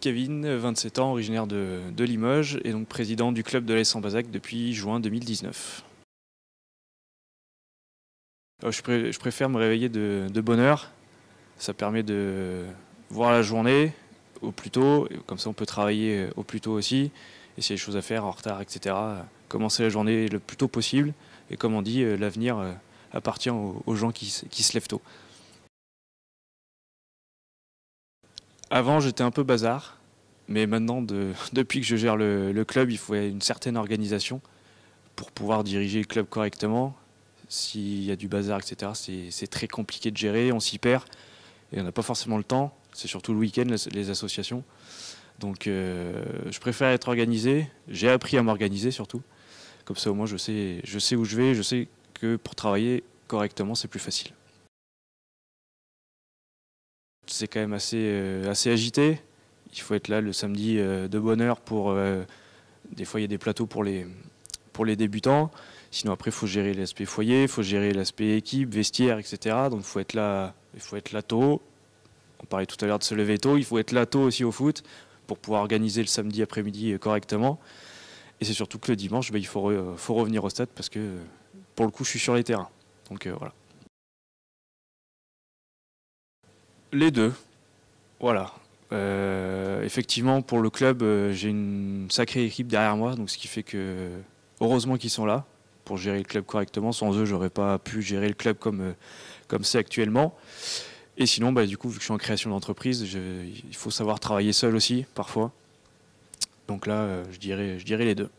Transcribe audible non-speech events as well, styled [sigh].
Kevin, 27 ans, originaire de, Limoges et donc président du club de l'AS en Bazac depuis juin 2019. Euh, je, préfère me réveiller de, bonne heure. Ça permet de voir la journée au plus tôt, comme ça on peut travailler euh, au plus tôt aussi. Et s'il y a des choses à faire en retard, etc., commencer la journée le plus tôt possible. Et comme on dit, euh, l'avenir appartient aux, gens qui se lèvent tôt. Avant, j'étais un peu bazar, mais maintenant, [laughs] depuis que je gère le, club, il faut une certaine organisation pour pouvoir diriger le club correctement. S'il y a du bazar, etc., c'est très compliqué de gérer, on s'y perd et on n'a pas forcément le temps. C'est surtout le week-end, les, associations. Donc, euh, je préfère être organisé. J'ai appris à m'organiser surtout. Comme ça, au moins, je sais, je sais où je vais, je sais que pour travailler correctement, c'est plus facile c'est quand même assez, euh, assez agité. Il faut être là le samedi euh, de bonne heure pour... Euh, des fois, il y a des plateaux pour les, pour les débutants. Sinon, après, il faut gérer l'aspect foyer, il faut gérer l'aspect équipe, vestiaire, etc. Donc, il faut être là, il faut être là tôt. On parlait tout à l'heure de se lever tôt. Il faut être là tôt aussi au foot pour pouvoir organiser le samedi après-midi correctement. Et c'est surtout que le dimanche, bah, il faut, faut revenir au stade parce que, pour le coup, je suis sur les terrains. Donc, voilà. Les deux. Voilà. Euh, effectivement, pour le club, euh, j'ai une sacrée équipe derrière moi, donc ce qui fait que heureusement qu'ils sont là pour gérer le club correctement. Sans eux, j'aurais pas pu gérer le club comme euh, comme c'est actuellement. Et sinon, bah, du coup, vu que je suis en création d'entreprise, il faut savoir travailler seul aussi parfois. Donc là, je dirais, je dirais les deux.